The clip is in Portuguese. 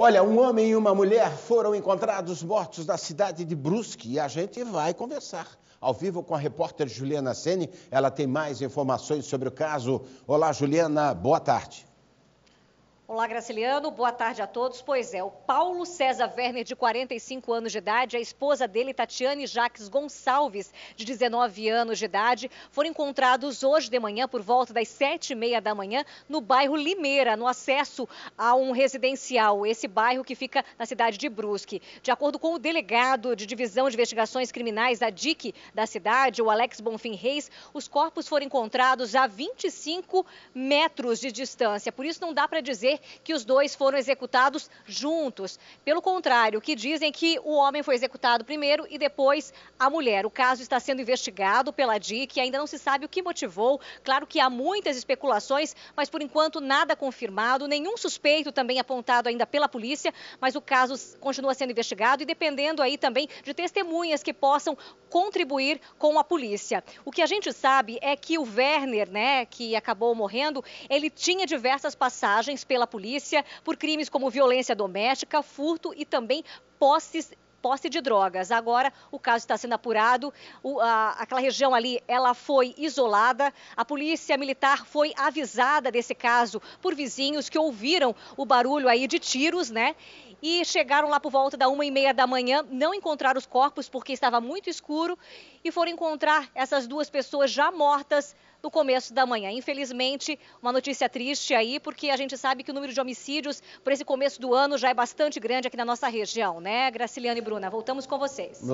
Olha, um homem e uma mulher foram encontrados mortos na cidade de Brusque e a gente vai conversar ao vivo com a repórter Juliana Sene. Ela tem mais informações sobre o caso. Olá, Juliana, boa tarde. Olá, Graciliano. Boa tarde a todos. Pois é, o Paulo César Werner, de 45 anos de idade, a esposa dele, Tatiane Jaques Gonçalves, de 19 anos de idade, foram encontrados hoje de manhã, por volta das 7h30 da manhã, no bairro Limeira, no acesso a um residencial, esse bairro que fica na cidade de Brusque. De acordo com o delegado de Divisão de Investigações Criminais da DIC da cidade, o Alex Bonfim Reis, os corpos foram encontrados a 25 metros de distância. Por isso, não dá para dizer que os dois foram executados juntos. Pelo contrário, que dizem é que o homem foi executado primeiro e depois a mulher. O caso está sendo investigado pela DIC, e ainda não se sabe o que motivou. Claro que há muitas especulações, mas por enquanto nada confirmado, nenhum suspeito também apontado ainda pela polícia, mas o caso continua sendo investigado e dependendo aí também de testemunhas que possam contribuir com a polícia. O que a gente sabe é que o Werner, né, que acabou morrendo, ele tinha diversas passagens pela polícia por crimes como violência doméstica, furto e também posses posse de drogas. Agora o caso está sendo apurado. O, a, aquela região ali, ela foi isolada. A polícia militar foi avisada desse caso por vizinhos que ouviram o barulho aí de tiros, né? E chegaram lá por volta da uma e meia da manhã, não encontraram os corpos porque estava muito escuro e foram encontrar essas duas pessoas já mortas no começo da manhã. Infelizmente, uma notícia triste aí, porque a gente sabe que o número de homicídios por esse começo do ano já é bastante grande aqui na nossa região, né, Graciliano e Bruna? Voltamos com vocês.